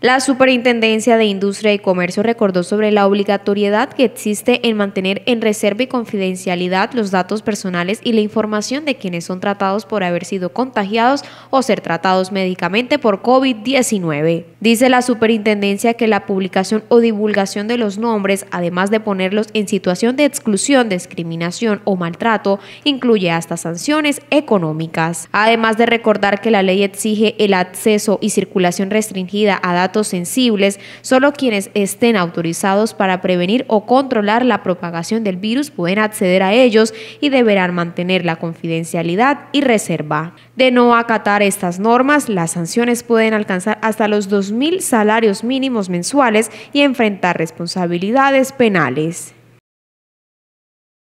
La Superintendencia de Industria y Comercio recordó sobre la obligatoriedad que existe en mantener en reserva y confidencialidad los datos personales y la información de quienes son tratados por haber sido contagiados o ser tratados médicamente por COVID-19. Dice la Superintendencia que la publicación o divulgación de los nombres, además de ponerlos en situación de exclusión, discriminación o maltrato, incluye hasta sanciones económicas. Además de recordar que la ley exige el acceso y circulación restringida a datos sensibles, solo quienes estén autorizados para prevenir o controlar la propagación del virus pueden acceder a ellos y deberán mantener la confidencialidad y reserva. De no acatar estas normas, las sanciones pueden alcanzar hasta los 2.000 salarios mínimos mensuales y enfrentar responsabilidades penales.